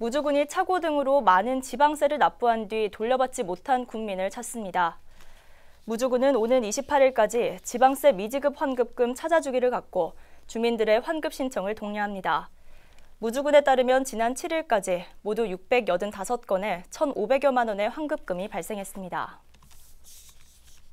무주군이 차고 등으로 많은 지방세를 납부한 뒤 돌려받지 못한 국민을 찾습니다. 무주군은 오는 28일까지 지방세 미지급 환급금 찾아주기를 갖고 주민들의 환급 신청을 독려합니다. 무주군에 따르면 지난 7일까지 모두 685건에 1,500여만 원의 환급금이 발생했습니다.